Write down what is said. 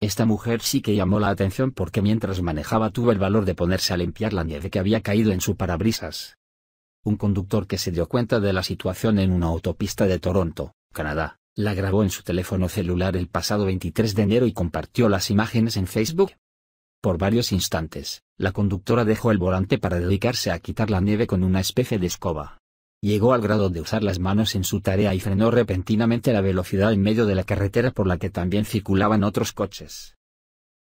Esta mujer sí que llamó la atención porque mientras manejaba tuvo el valor de ponerse a limpiar la nieve que había caído en su parabrisas. Un conductor que se dio cuenta de la situación en una autopista de Toronto, Canadá, la grabó en su teléfono celular el pasado 23 de enero y compartió las imágenes en Facebook. Por varios instantes, la conductora dejó el volante para dedicarse a quitar la nieve con una especie de escoba llegó al grado de usar las manos en su tarea y frenó repentinamente la velocidad en medio de la carretera por la que también circulaban otros coches.